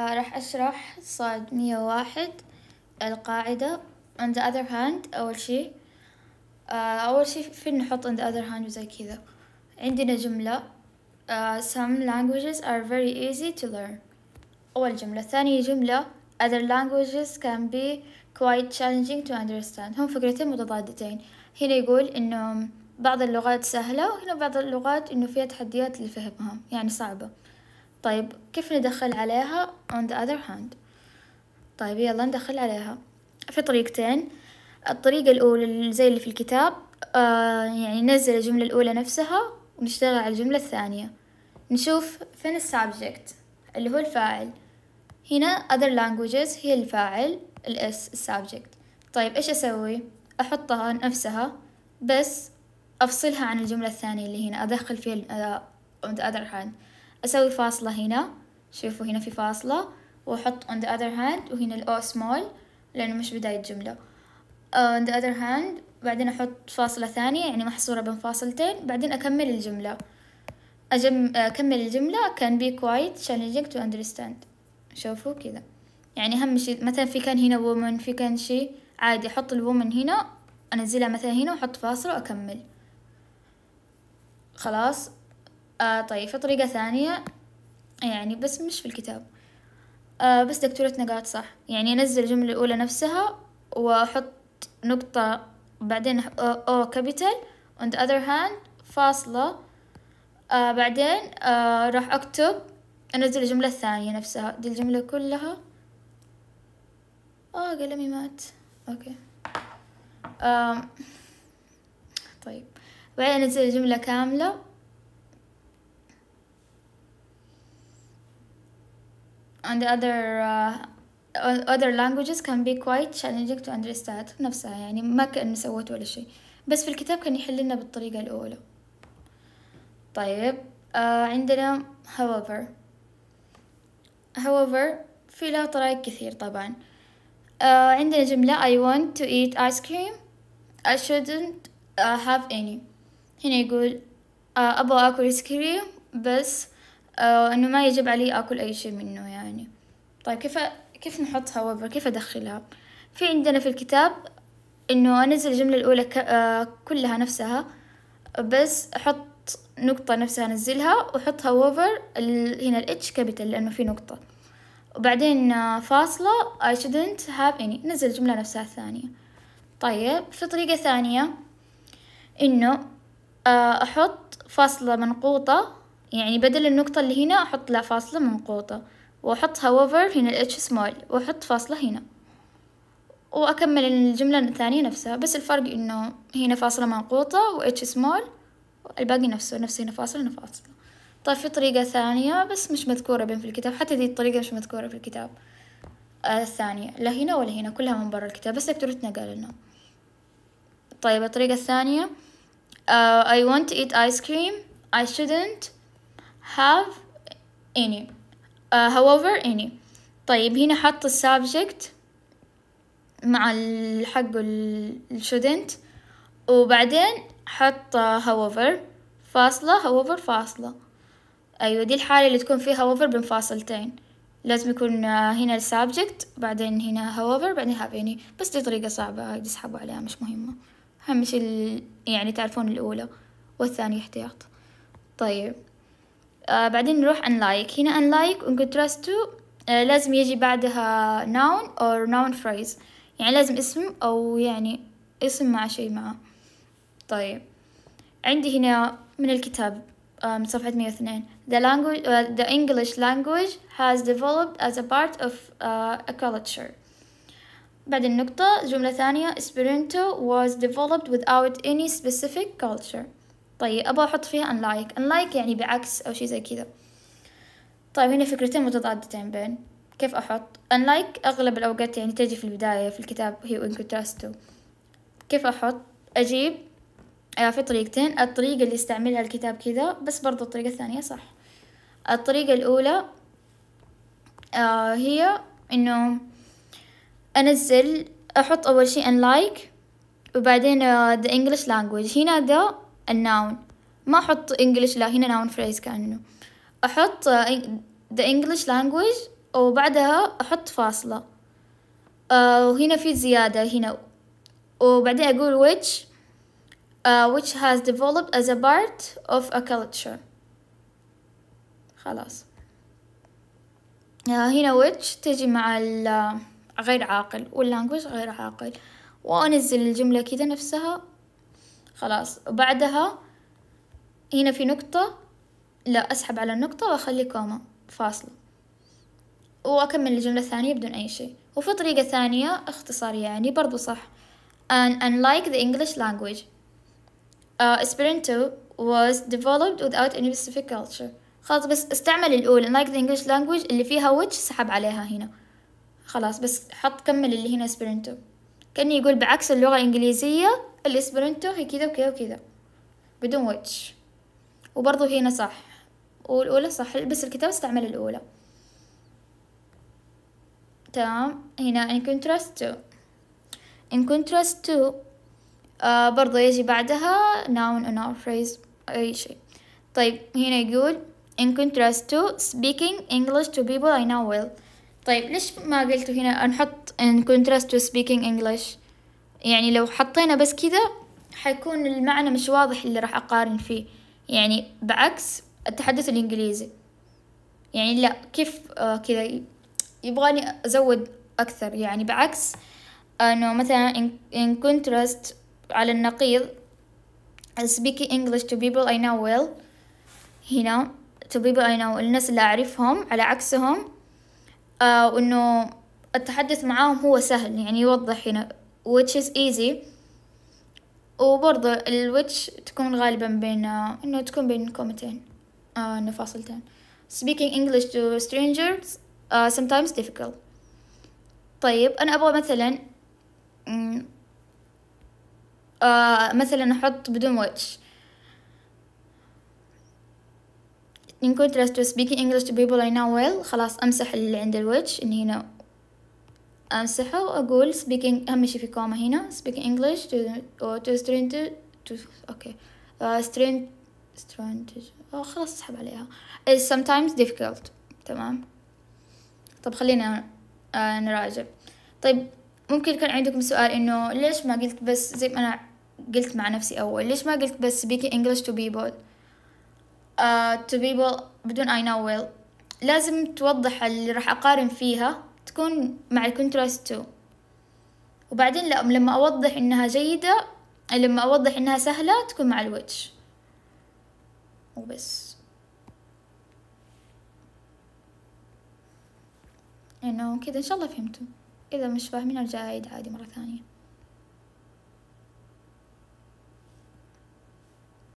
آه، راح أشرح صاد مية وواحد القاعدة on the other hand أول شي آه، أول شي فين نحط on the other hand وزي كذا عندنا جملة uh, some languages are very easy to learn أول جملة ثاني جملة other languages can be quite challenging to understand هم فكرتين متضادتين هنا يقول إنه بعض اللغات سهلة وهنا بعض اللغات إنه فيها تحديات لفهمها يعني صعبة طيب كيف ندخل عليها on the other hand طيب يلا ندخل عليها في طريقتين الطريقة الأولى زي اللي في الكتاب آه يعني ننزل الجملة الأولى نفسها ونشتغل على الجملة الثانية نشوف فين السابجكت اللي هو الفاعل هنا other languages هي الفاعل الاس السابجكت طيب ايش اسوي احطها نفسها بس افصلها عن الجملة الثانية اللي هنا ادخل فيها آه، on the other hand أسوي فاصلة هنا شوفوا هنا في فاصلة وأحط on the other hand وهنا الأو small لأنه مش بداية جملة آه، on the other hand بعدين أحط فاصلة ثانية يعني محصورة بين فاصلتين بعدين أكمل الجملة أجم آه، أكمل الجملة can be quite challenging to understand شوفوا كذا يعني أهم شيء مثلا في كان هنا woman في كان شي عادي أحط woman هنا أنزلها مثلا هنا وأحط فاصلة وأكمل خلاص آه طيب في طريقة ثانية يعني بس مش في الكتاب آه بس دكتورة نقاط صح يعني أنزل الجملة الأولى نفسها وأحط نقطة بعدين أو كابيتال on the other hand فاصلة آه بعدين آه راح أكتب أنزل الجملة الثانية نفسها دي الجملة كلها آه قلمي مات أوكي آه طيب بعدين أنزل الجملة كاملة and the other uh, other languages can be quite challenging to understand نفسها يعني ما كان سويت ولا شيء بس في الكتاب كان يحل لنا بالطريقة الأولى طيب آه عندنا however however في لها طرائق كثير طبعا آه عندنا جملة I want to eat ice cream I shouldn't uh, have any هنا يقول آه أبغى أكل آيس كريم بس آه، انه ما يجب علي اكل اي شيء منه يعني طيب كيف كيف نحط however كيف ادخلها في عندنا في الكتاب انه انزل الجملة الاولى آه، كلها نفسها بس احط نقطة نفسها انزلها واحط however هنا الاتش كابيتال لانه في نقطة وبعدين آه، فاصلة I shouldn't have any نزل الجملة نفسها الثانية طيب في طريقة ثانية إنه أحط فاصلة منقوطة يعني بدل النقطة اللي هنا أحط لها فاصلة منقوطة وأحط however هنا الاتش سمول وأحط فاصلة هنا وأكمل الجملة الثانية نفسها بس الفرق إنه هنا فاصلة منقوطة واتش سمول الباقي نفسه نفسه هنا فاصلة هنا فاصلة طيب في طريقة ثانية بس مش مذكورة بين في الكتاب حتى دي الطريقة مش مذكورة في الكتاب آه الثانية لا هنا ولا هنا كلها من برا الكتاب بس دكتورتنا قال لنا طيب الطريقة الثانية uh, I want to eat ice cream I shouldn't have any uh, however any طيب هنا حط السابجكت مع الحق الشودنت وبعدين حط however فاصلة however فاصلة أيوة دي الحالة اللي تكون فيها however بين فاصلتين لازم يكون آه، هنا السابجكت بعدين هنا however بعدين have any بس دي طريقة صعبة هاي تسحبوا عليها مش مهمة أهم شي يعني تعرفون الأولى والثانية احتياط طيب بعدين نروح unlike هنا unlike contrast to لازم يجي بعدها noun or noun phrase يعني لازم اسم أو يعني اسم مع شي معه طيب عندي هنا من الكتاب من صفحة مية واثنين the language uh, the English language has developed as a part of uh, a culture بعد النقطة جملة ثانية Esperanto was developed without any specific culture طيب أبغى أحط فيها unlike unlike يعني بعكس أو شي زي كذا طيب هنا فكرتين متضادتين بين كيف أحط unlike أغلب الأوقات يعني تجي في البداية في الكتاب هي in contrast كيف أحط أجيب آه، في طريقتين الطريقة اللي استعملها الكتاب كذا بس برضو الطريقة الثانية صح الطريقة الأولى آه هي إنه أنزل أحط أول شيء unlike وبعدين uh, the English language هنا ده الناون ما أحط انجلش لا هنا ناون فريز كأنه أحط ذا انجلش لانجويج وبعدها أحط فاصلة آه، وهنا في زيادة هنا وبعدين أقول which uh, which has developed as a part of a culture خلاص آه، هنا which تجي مع غير عاقل واللانجوج غير عاقل وأنزل الجملة كده نفسها خلاص وبعدها هنا في نقطة لا أسحب على النقطة وأخلي كومة فاصلة وأكمل الجملة الثانية بدون أي شيء وفي طريقة ثانية اختصار يعني برضو صح and unlike the English language uh, Esperanto was developed without any specific culture خلاص بس استعمل الأولى unlike the English language اللي فيها which سحب عليها هنا خلاص بس حط كمل اللي هنا Esperanto كأنه يقول بعكس اللغة الإنجليزية الإسبرنتو هي كذا وكذا وكذا بدون ويتش وبرضه هنا صح والأولى صح بس الكتاب استعمل الأولى تمام هنا in contrast to in contrast to آه برضه يجي بعدها noun or phrase أي شيء طيب هنا يقول in contrast to speaking English to people I know well طيب ليش ما قلتوا هنا نحط in contrast to speaking English يعني لو حطينا بس كذا حيكون المعنى مش واضح اللي راح أقارن فيه يعني بعكس التحدث الإنجليزي يعني لا كيف آه كذا يبغاني أزود أكثر يعني بعكس آه، أنه مثلا in contrast على النقيض speaking English to people I know well هنا to people I know الناس اللي أعرفهم على عكسهم آه، وإنه التحدث معاهم هو سهل يعني يوضح هنا which is easy وبرضه ال which تكون غالبا بين آه، إنه تكون بين كومتين إنه فاصلتين speaking English to strangers uh, sometimes difficult طيب أنا أبغى مثلا uh, مثلا أحط بدون which interested speaking English to people I know well خلاص أمسح اللي عند الوجه إن هنا أمسحه وأقول speaking أهم شي في كوما هنا speaking English to or to stranger to okay uh, stranger stranger oh, خلاص اسحب عليها is sometimes difficult تمام طب خلينا uh, نراجع طيب ممكن يكون عندكم سؤال إنه ليش ما قلت بس زي ما أنا قلت مع نفسي أول ليش ما قلت بس speaking English to people آه، to people بدون I know will لازم توضح اللي راح أقارن فيها تكون مع الكونتراست تو وبعدين لا لما أوضح إنها جيدة لما أوضح إنها سهلة تكون مع الوجه وبس إنه كذا إن شاء الله فهمتم إذا مش فاهمين أرجع أعيد عادي مرة ثانية